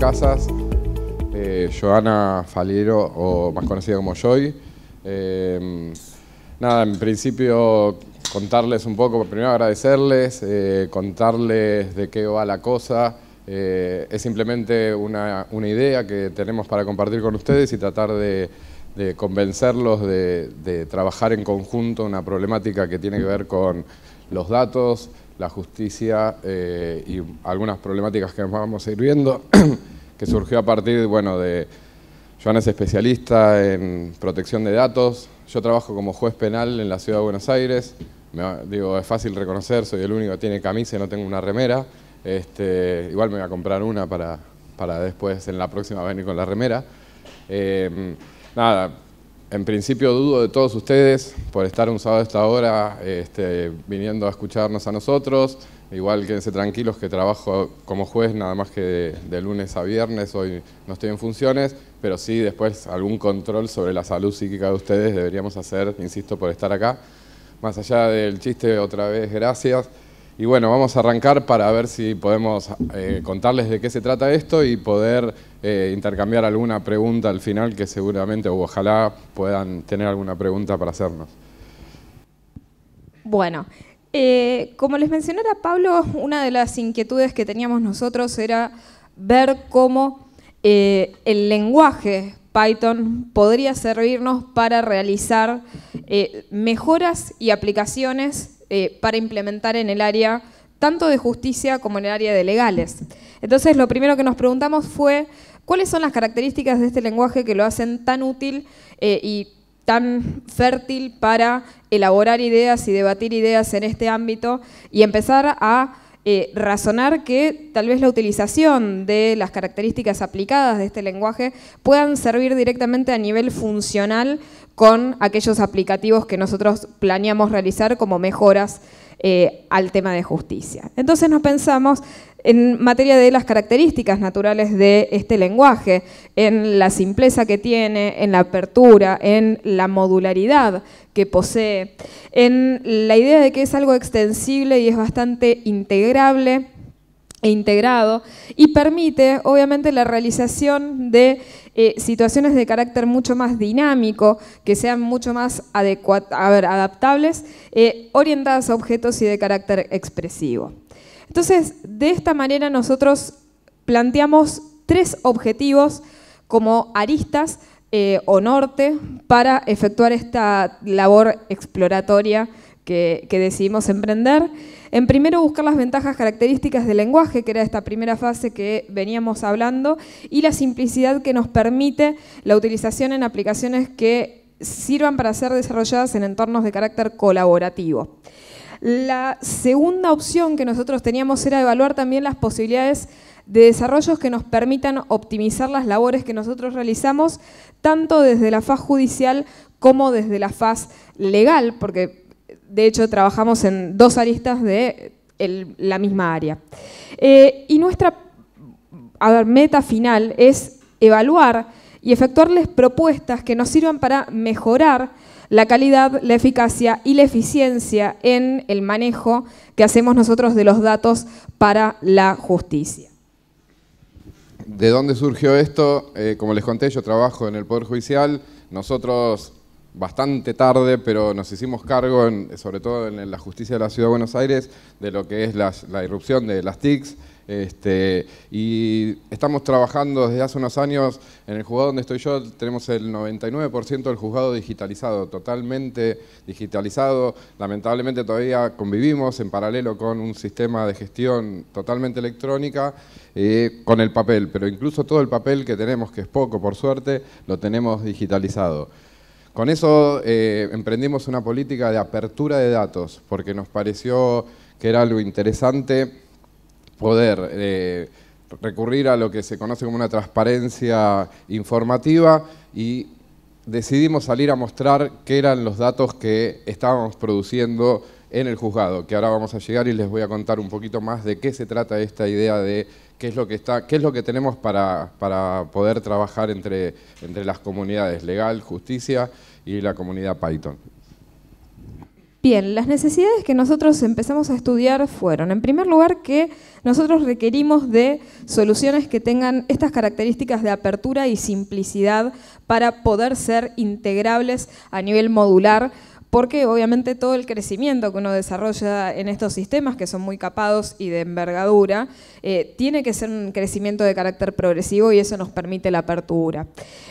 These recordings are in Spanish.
Casas, eh, Joana Faliero, o más conocida como Joy. Eh, nada, en principio contarles un poco, primero agradecerles, eh, contarles de qué va la cosa. es simplemente una, idea que tenemos para compartir con ustedes y tratar de, convencerlos de trabajar en conjunto una problemática que tiene que ver con los datos, la justicia eh, y algunas problemáticas que vamos a ir viendo, que surgió a partir, bueno, de... Joana es especialista en protección de datos, yo trabajo como juez penal en la Ciudad de Buenos Aires, me, digo, es fácil reconocer, soy el único que tiene camisa y no tengo una remera, este, igual me voy a comprar una para, para después en la próxima venir con la remera. Eh, nada, en principio dudo de todos ustedes por estar un sábado a esta hora este, viniendo a escucharnos a nosotros. Igual quédense tranquilos que trabajo como juez nada más que de, lunes a viernes, hoy no estoy en funciones, pero sí después algún control sobre la salud psíquica de ustedes deberíamos hacer, insisto, por estar acá. Más allá del chiste, otra vez gracias. Y bueno, vamos a arrancar para ver si podemos eh, contarles de qué se trata esto y poder eh, intercambiar alguna pregunta al final que seguramente o ojalá puedan tener alguna pregunta para hacernos. Bueno, eh, como les mencionaba Pablo, una de las inquietudes que teníamos nosotros era ver cómo el lenguaje Python podría servirnos para realizar mejoras y aplicaciones eh, para implementar en el área tanto de justicia como en el área de legales. Entonces, lo primero que nos preguntamos fue cuáles son las características de este lenguaje que lo hacen tan útil eh, y tan fértil para elaborar ideas y debatir ideas en este ámbito y empezar a eh, razonar que tal vez la utilización de las características aplicadas de este lenguaje puedan servir directamente a nivel funcional con aquellos aplicativos que nosotros planeamos realizar como mejoras eh, al tema de justicia. Entonces nos pensamos en materia de las características naturales de este lenguaje, en la simpleza que tiene, en la apertura, en la modularidad que posee, en la idea de que es algo extensible y es bastante integrable e integrado y permite obviamente la realización de eh, situaciones de carácter mucho más dinámico, que sean mucho más adaptables, eh, orientadas a objetos y de carácter expresivo. Entonces, de esta manera nosotros planteamos tres objetivos como aristas eh, o norte para efectuar esta labor exploratoria que, decidimos emprender. En primero buscar las ventajas características del lenguaje, que era esta primera fase que veníamos hablando, y la simplicidad que nos permite la utilización en aplicaciones que sirvan para ser desarrolladas en entornos de carácter colaborativo. La segunda opción que nosotros teníamos era evaluar también las posibilidades de desarrollos que nos permitan optimizar las labores que nosotros realizamos, tanto desde la faz judicial como desde la faz legal, porque de hecho, trabajamos en dos aristas de la misma área. Eh, y nuestra meta final es evaluar y efectuarles propuestas que nos sirvan para mejorar la calidad, la eficacia y la eficiencia en el manejo que hacemos nosotros de los datos para la justicia. ¿De dónde surgió esto? Eh, como les conté, yo trabajo en el Poder Judicial. Nosotros bastante tarde, pero nos hicimos cargo, sobre todo en, la justicia de la Ciudad de Buenos Aires, de lo que es la irrupción de las TICs. Este, y estamos trabajando desde hace unos años en el juzgado donde estoy yo, tenemos el 99% del juzgado digitalizado, totalmente digitalizado. Lamentablemente todavía convivimos en paralelo con un sistema de gestión totalmente electrónica, eh, con el papel, pero incluso todo el papel que tenemos, que es poco por suerte, lo tenemos digitalizado. Con eso eh, emprendimos una política de apertura de datos, porque nos pareció que era algo interesante poder eh, recurrir a lo que se conoce como una transparencia informativa y decidimos salir a mostrar qué eran los datos que estábamos produciendo en el juzgado, que ahora vamos a llegar y les voy a contar un poquito más de qué se trata esta idea de qué es lo que, está, qué es lo que tenemos para, para poder trabajar entre, entre las comunidades legal, justicia y la comunidad Python. Bien, las necesidades que nosotros empezamos a estudiar fueron, en primer lugar, que nosotros requerimos de soluciones que tengan estas características de apertura y simplicidad para poder ser integrables a nivel modular porque obviamente todo el crecimiento que uno desarrolla en estos sistemas, que son muy capados y de envergadura, eh, tiene que ser un crecimiento de carácter progresivo y eso nos permite la apertura.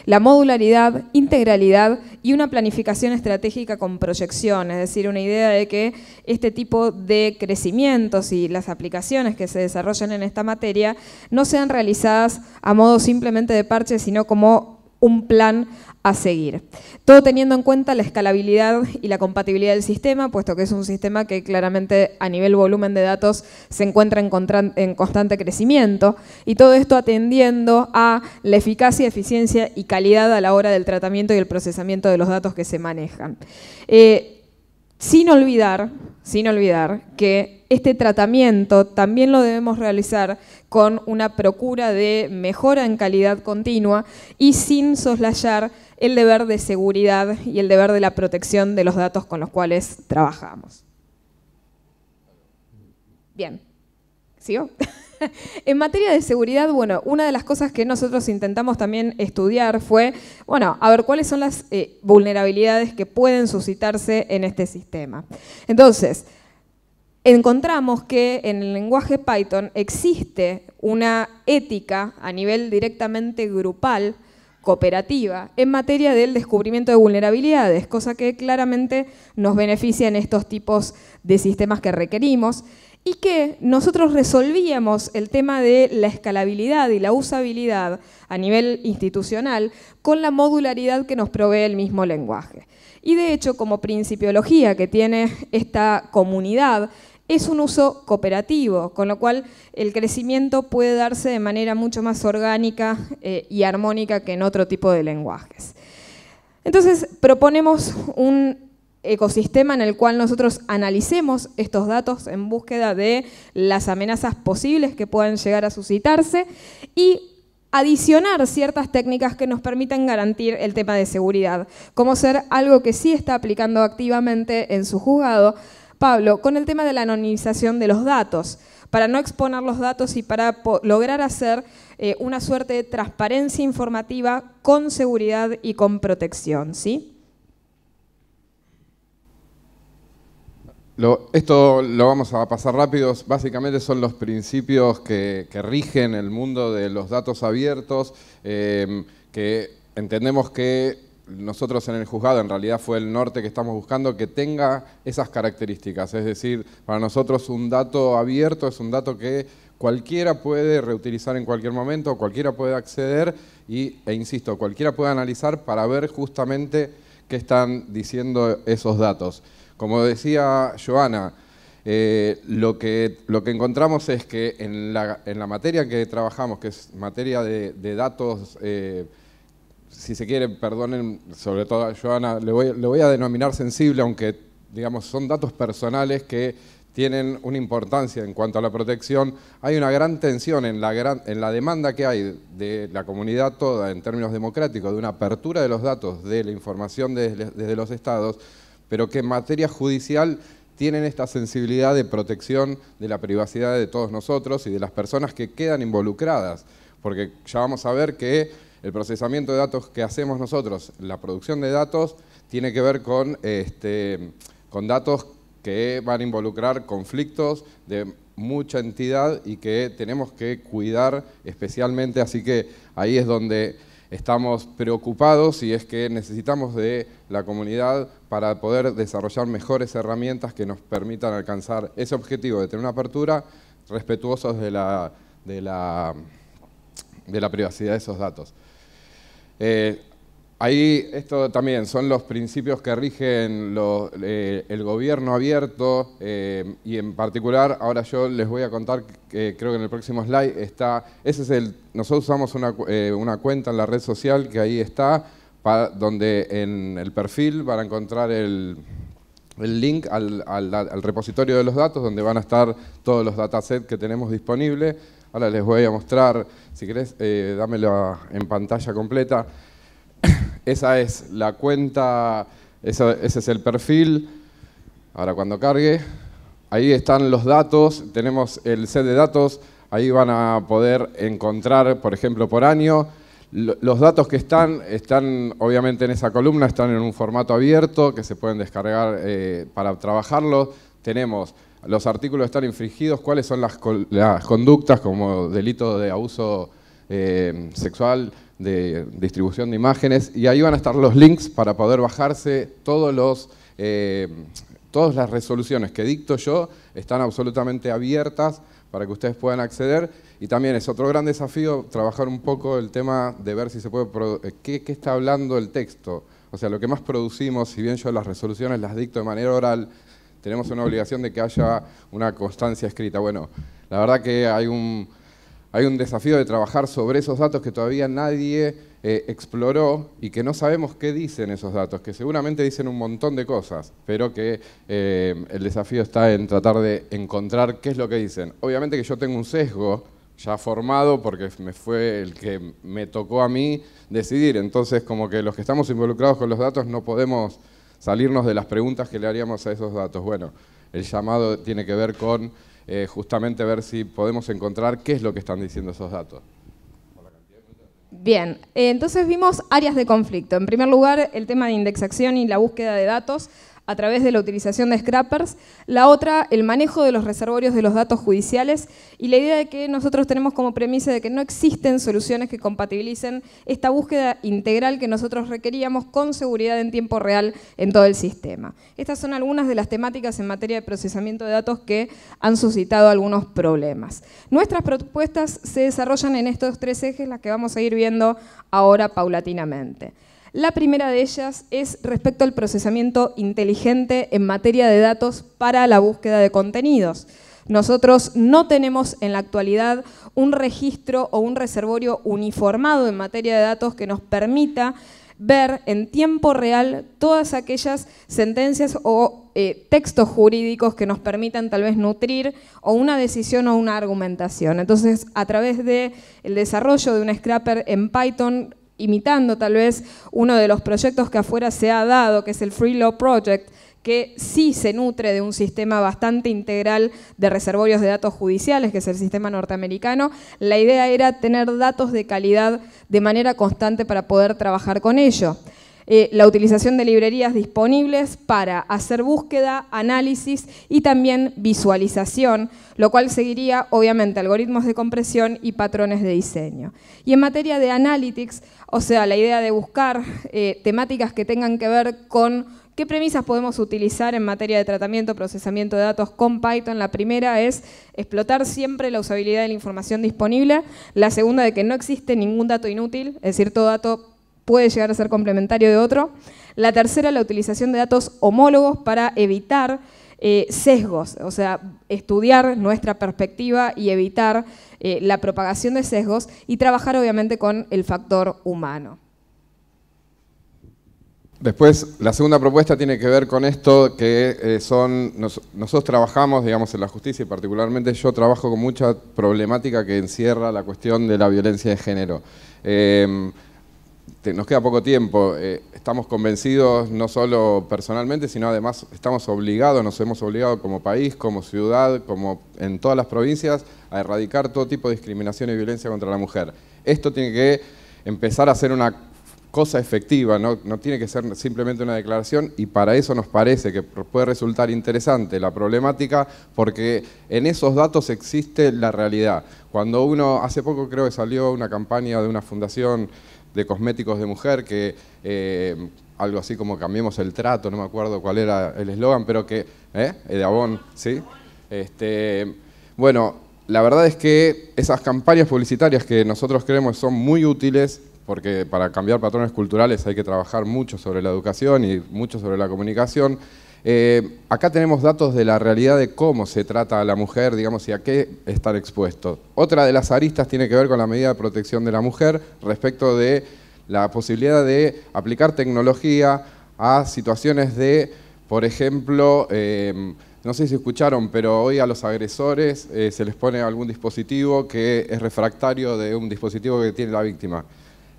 La modularidad, integralidad y una planificación estratégica con proyección, es decir, una idea de que este tipo de crecimientos y las aplicaciones que se desarrollan en esta materia no sean realizadas a modo simplemente de parche, sino como un plan a seguir. Todo teniendo en cuenta la escalabilidad y la compatibilidad del sistema, puesto que es un sistema que claramente a nivel volumen de datos se encuentra en, constante crecimiento, y todo esto atendiendo a la eficacia, eficiencia y calidad a la hora del tratamiento y el procesamiento de los datos que se manejan. Eh, sin olvidar, sin olvidar que este tratamiento también lo debemos realizar con una procura de mejora en calidad continua y sin soslayar el deber de seguridad y el deber de la protección de los datos con los cuales trabajamos. Bien, ¿sigo? en materia de seguridad, bueno, una de las cosas que nosotros intentamos también estudiar fue, bueno, a ver cuáles son las eh, vulnerabilidades que pueden suscitarse en este sistema. Entonces, encontramos que en el lenguaje Python existe una ética a nivel directamente grupal, cooperativa, en materia del descubrimiento de vulnerabilidades, cosa que claramente nos beneficia en estos tipos de sistemas que requerimos y que nosotros resolvíamos el tema de la escalabilidad y la usabilidad a nivel institucional con la modularidad que nos provee el mismo lenguaje. Y de hecho, como principiología que tiene esta comunidad, es un uso cooperativo, con lo cual el crecimiento puede darse de manera mucho más orgánica eh, y armónica que en otro tipo de lenguajes. Entonces, proponemos un ecosistema en el cual nosotros analicemos estos datos en búsqueda de las amenazas posibles que puedan llegar a suscitarse y adicionar ciertas técnicas que nos permitan garantir el tema de seguridad, como ser algo que sí está aplicando activamente en su juzgado, Pablo con el tema de la anonimización de los datos, para no exponer los datos y para lograr hacer eh, una suerte de transparencia informativa con seguridad y con protección. ¿sí? esto lo vamos a pasar rápido. Básicamente son los principios que, rigen el mundo de los datos abiertos, eh, que entendemos que nosotros en el juzgado, en realidad fue el norte que estamos buscando, que tenga esas características. Es decir, para nosotros un dato abierto es un dato que cualquiera puede reutilizar en cualquier momento, cualquiera puede acceder y, e insisto, cualquiera puede analizar para ver justamente qué están diciendo esos datos. Como decía Joana, eh, lo, que, lo que encontramos es que en la, en materia que trabajamos, que es materia de, datos... Eh, si se quiere, perdonen, sobre todo a Joana, le voy, a denominar sensible, aunque digamos son datos personales que tienen una importancia en cuanto a la protección. Hay una gran tensión en la, en la demanda que hay de la comunidad toda en términos democráticos, de una apertura de los datos, de la información desde los estados, pero que en materia judicial tienen esta sensibilidad de protección de la privacidad de todos nosotros y de las personas que quedan involucradas, porque ya vamos a ver que el procesamiento de datos que hacemos nosotros, la producción de datos, tiene que ver con, este, con datos que van a involucrar conflictos de mucha entidad y que tenemos que cuidar especialmente, así que ahí es donde estamos preocupados y es que necesitamos de la comunidad para poder desarrollar mejores herramientas que nos permitan alcanzar ese objetivo de tener una apertura respetuosos de la, de la privacidad de esos datos. Eh, ahí esto también son los principios que rigen eh, el gobierno abierto eh, y en particular ahora yo les voy a contar que creo que en el próximo slide está, ese es el, nosotros usamos una, una cuenta en la red social que ahí está, donde en el perfil van a encontrar el, link al, al, repositorio de los datos donde van a estar todos los datasets que tenemos disponibles. Ahora les voy a mostrar, si querés, eh, dámelo en pantalla completa. Esa es la cuenta, ese es el perfil. Ahora cuando cargue, ahí están los datos, tenemos el set de datos, ahí van a poder encontrar, por ejemplo, por año, los datos que están, están obviamente en esa columna, están en un formato abierto que se pueden descargar eh, para trabajarlo. Tenemos los artículos están infringidos, cuáles son las, conductas como delito de abuso eh, sexual, de distribución de imágenes, y ahí van a estar los links para poder bajarse todos los... Eh, todas las resoluciones que dicto yo están absolutamente abiertas para que ustedes puedan acceder. Y también es otro gran desafío trabajar un poco el tema de ver si se puede... Eh, ¿Qué, qué está hablando el texto? O sea, lo que más producimos, si bien yo las resoluciones las dicto de manera oral, tenemos una obligación de que haya una constancia escrita. Bueno, la verdad que hay un, hay un desafío de trabajar sobre esos datos que todavía nadie eh, exploró y que no sabemos qué dicen esos datos, que seguramente dicen un montón de cosas, pero que eh, el desafío está en tratar de encontrar qué es lo que dicen. Obviamente que yo tengo un sesgo ya formado porque me fue el que me tocó a mí decidir, entonces como que los que estamos involucrados con los datos no podemos salirnos de las preguntas que le haríamos a esos datos. Bueno, el llamado tiene que ver con eh, justamente ver si podemos encontrar qué es lo que están diciendo esos datos. Bien, eh, entonces vimos áreas de conflicto. En primer lugar, el tema de indexación y la búsqueda de datos a través de la utilización de scrappers, la otra, el manejo de los reservorios de los datos judiciales y la idea de que nosotros tenemos como premisa de que no existen soluciones que compatibilicen esta búsqueda integral que nosotros requeríamos con seguridad en tiempo real en todo el sistema. Estas son algunas de las temáticas en materia de procesamiento de datos que han suscitado algunos problemas. Nuestras propuestas se desarrollan en estos tres ejes, las que vamos a ir viendo ahora paulatinamente. La primera de ellas es respecto al procesamiento inteligente en materia de datos para la búsqueda de contenidos. Nosotros no tenemos en la actualidad un registro o un reservorio uniformado en materia de datos que nos permita ver en tiempo real todas aquellas sentencias o eh, textos jurídicos que nos permitan tal vez nutrir o una decisión o una argumentación. Entonces, a través del desarrollo de un scrapper en Python, imitando tal vez uno de los proyectos que afuera se ha dado, que es el Free Law Project, que sí se nutre de un sistema bastante integral de reservorios de datos judiciales, que es el sistema norteamericano. La idea era tener datos de calidad de manera constante para poder trabajar con ello. Eh, la utilización de librerías disponibles para hacer búsqueda, análisis y también visualización, lo cual seguiría obviamente algoritmos de compresión y patrones de diseño. Y en materia de analytics, o sea, la idea de buscar eh, temáticas que tengan que ver con ¿Qué premisas podemos utilizar en materia de tratamiento, procesamiento de datos con Python? La primera es explotar siempre la usabilidad de la información disponible. La segunda de que no existe ningún dato inútil, es decir, todo dato puede llegar a ser complementario de otro. La tercera, la utilización de datos homólogos para evitar eh, sesgos, o sea, estudiar nuestra perspectiva y evitar eh, la propagación de sesgos y trabajar obviamente con el factor humano. Después, la segunda propuesta tiene que ver con esto que eh, son, nosotros trabajamos, digamos, en la justicia y particularmente yo trabajo con mucha problemática que encierra la cuestión de la violencia de género nos queda poco tiempo. Eh, estamos convencidos no solo personalmente, sino además estamos obligados, nos hemos obligado como país, como ciudad, como en todas las provincias, a erradicar todo tipo de discriminación y violencia contra la mujer. Esto tiene que empezar a ser una cosa efectiva, no, tiene que ser simplemente una declaración y para eso nos parece que puede resultar interesante la problemática porque en esos datos existe la realidad. Cuando uno, hace poco creo que salió una campaña de una fundación de cosméticos de mujer que eh, algo así como cambiemos el trato, no me acuerdo cuál era el eslogan, pero que, ¿eh? De ¿sí? Este, bueno, la verdad es que esas campañas publicitarias que nosotros creemos son muy útiles porque para cambiar patrones culturales hay que trabajar mucho sobre la educación y mucho sobre la comunicación. Eh, acá tenemos datos de la realidad de cómo se trata a la mujer, digamos, y a qué estar expuesto. Otra de las aristas tiene que ver con la medida de protección de la mujer respecto de la posibilidad de aplicar tecnología a situaciones de, por ejemplo, eh, no sé si escucharon, pero hoy a los agresores eh, se les pone algún dispositivo que es refractario de un dispositivo que tiene la víctima.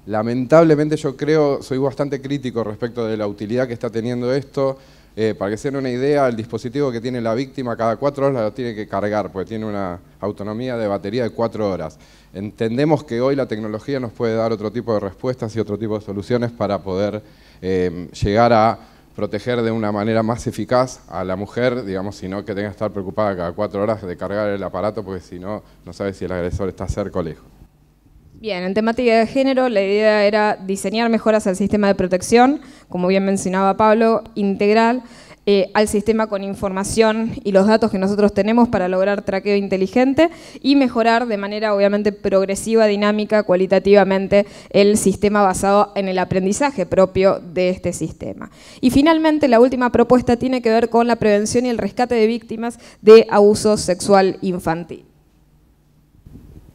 Lamentablemente yo creo, soy bastante crítico respecto de la utilidad que está teniendo esto. Eh, para que se den una idea, el dispositivo que tiene la víctima cada cuatro horas lo tiene que cargar, porque tiene una autonomía de batería de cuatro horas. Entendemos que hoy la tecnología nos puede dar otro tipo de respuestas y otro tipo de soluciones para poder eh, llegar a proteger de una manera más eficaz a la mujer, digamos, sino que tenga que estar preocupada cada cuatro horas de cargar el aparato, porque si no, no sabe si el agresor está cerca o lejos. Bien, en temática de género la idea era diseñar mejoras al sistema de protección, como bien mencionaba Pablo, integral eh, al sistema con información y los datos que nosotros tenemos para lograr traqueo inteligente y mejorar de manera obviamente progresiva, dinámica, cualitativamente el sistema basado en el aprendizaje propio de este sistema. Y finalmente la última propuesta tiene que ver con la prevención y el rescate de víctimas de abuso sexual infantil.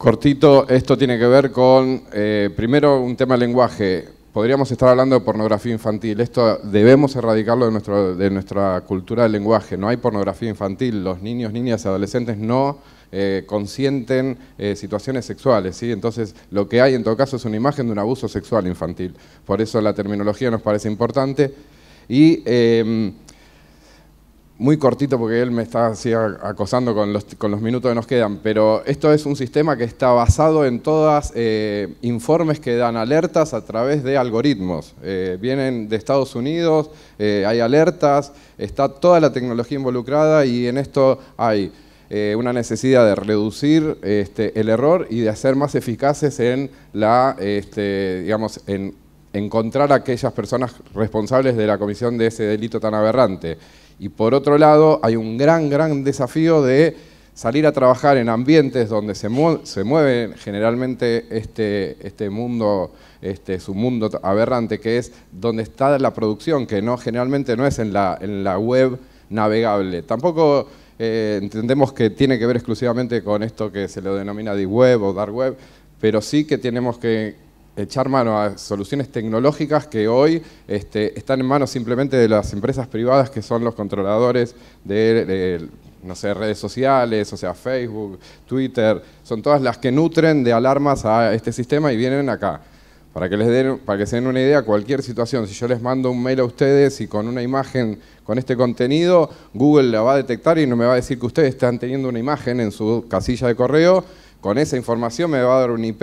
Cortito, esto tiene que ver con, eh, primero, un tema de lenguaje. Podríamos estar hablando de pornografía infantil. Esto debemos erradicarlo de, nuestra cultura del lenguaje. No hay pornografía infantil. Los niños, niñas y adolescentes no eh, consienten eh, situaciones sexuales. ¿sí? Entonces, lo que hay en todo caso es una imagen de un abuso sexual infantil. Por eso la terminología nos parece importante. Y em, muy cortito porque él me está acosando con los, con los, minutos que nos quedan, pero esto es un sistema que está basado en todas eh, informes que dan alertas a través de algoritmos. Eh, vienen de Estados Unidos, eh, hay alertas, está toda la tecnología involucrada y en esto hay eh, una necesidad de reducir este, el error y de hacer más eficaces en la, este, digamos, en encontrar a aquellas personas responsables de la comisión de ese delito tan aberrante. Y por otro lado, hay un gran, gran desafío de salir a trabajar en ambientes donde se, se mueve generalmente este, este mundo, este, su mundo aberrante, que es donde está la producción, que no generalmente no es en la, en la web navegable. Tampoco eh, entendemos que tiene que ver exclusivamente con esto que se lo denomina de web o dark web, pero sí que tenemos que echar mano a soluciones tecnológicas que hoy este, están en manos simplemente de las empresas privadas que son los controladores de, no sé, redes sociales, o sea, Facebook, Twitter, son todas las que nutren de alarmas a este sistema y vienen acá. Para que, les den, para que se den una idea, cualquier situación, si yo les mando un mail a ustedes y con una imagen, con este contenido, Google la va a detectar y no me va a decir que ustedes están teniendo una imagen en su casilla de correo, con esa información me va a dar un IP,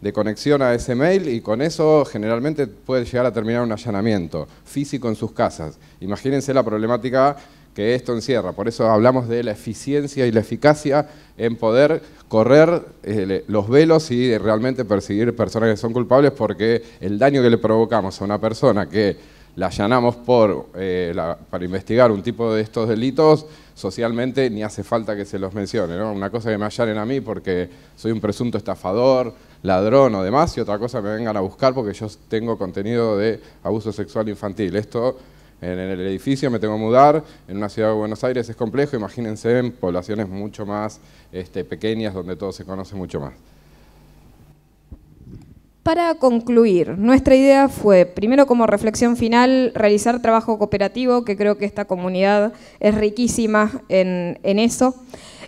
de conexión a ese mail y con eso generalmente puede llegar a terminar un allanamiento físico en sus casas. Imagínense la problemática que esto encierra. Por eso hablamos de la eficiencia y la eficacia en poder correr eh, los velos y realmente perseguir personas que son culpables porque el daño que le provocamos a una persona que la allanamos por, eh, para investigar un tipo de estos delitos, socialmente ni hace falta que se los mencione. Una cosa que me allanen a mí porque soy un presunto estafador, ladrón o demás, y otra cosa me vengan a buscar porque yo tengo contenido de abuso sexual infantil. Esto en el edificio me tengo que mudar, en una ciudad de Buenos Aires es complejo, imagínense en poblaciones mucho más este, pequeñas donde todo se conoce mucho más. Para concluir, nuestra idea fue, primero como reflexión final, realizar trabajo cooperativo, que creo que esta comunidad es riquísima en, en eso.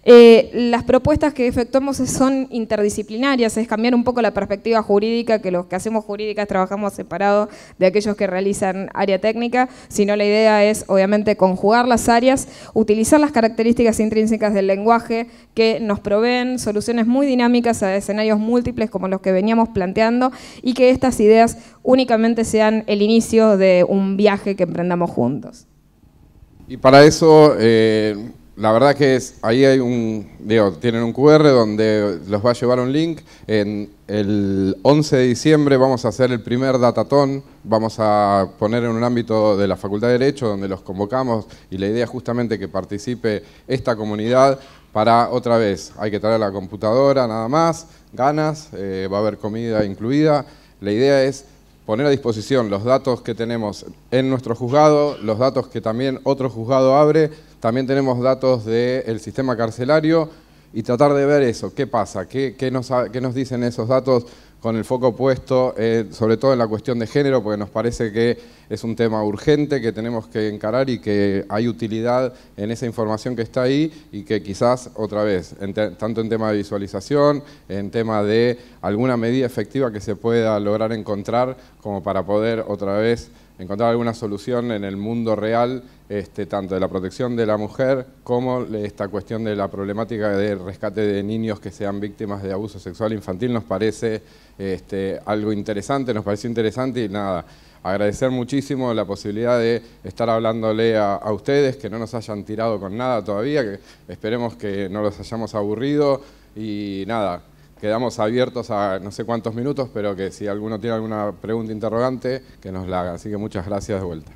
Eh, las propuestas que efectuamos son interdisciplinarias, es cambiar un poco la perspectiva jurídica, que los que hacemos jurídicas trabajamos separado de aquellos que realizan área técnica, sino la idea es obviamente conjugar las áreas, utilizar las características intrínsecas del lenguaje que nos proveen soluciones muy dinámicas a escenarios múltiples como los que veníamos planteando y que estas ideas únicamente sean el inicio de un viaje que emprendamos juntos. Y para eso... Eh, la verdad que es, ahí hay un, digo, tienen un QR donde los va a llevar un link. En el 11 de diciembre vamos a hacer el primer datatón, vamos a poner en un ámbito de la Facultad de Derecho donde los convocamos y la idea es justamente que participe esta comunidad para otra vez, hay que traer la computadora nada más, ganas, eh, va a haber comida incluida. La idea es poner a disposición los datos que tenemos en nuestro juzgado, los datos que también otro juzgado abre también tenemos datos del sistema carcelario y tratar de ver eso, qué pasa, qué, qué, nos, qué nos, dicen esos datos con el foco puesto, eh, sobre todo en la cuestión de género, porque nos parece que es un tema urgente que tenemos que encarar y que hay utilidad en esa información que está ahí y que quizás otra vez, tanto en tema de visualización, en tema de alguna medida efectiva que se pueda lograr encontrar como para poder otra vez encontrar alguna solución en el mundo real, este, tanto de la protección de la mujer como esta cuestión de la problemática de rescate de niños que sean víctimas de abuso sexual infantil nos parece este, algo interesante, nos parece interesante y nada. Agradecer muchísimo la posibilidad de estar hablándole a, a ustedes, que no nos hayan tirado con nada todavía, que esperemos que no los hayamos aburrido y nada, quedamos abiertos a no sé cuántos minutos, pero que si alguno tiene alguna pregunta interrogante, que nos la haga. Así que muchas gracias de vuelta.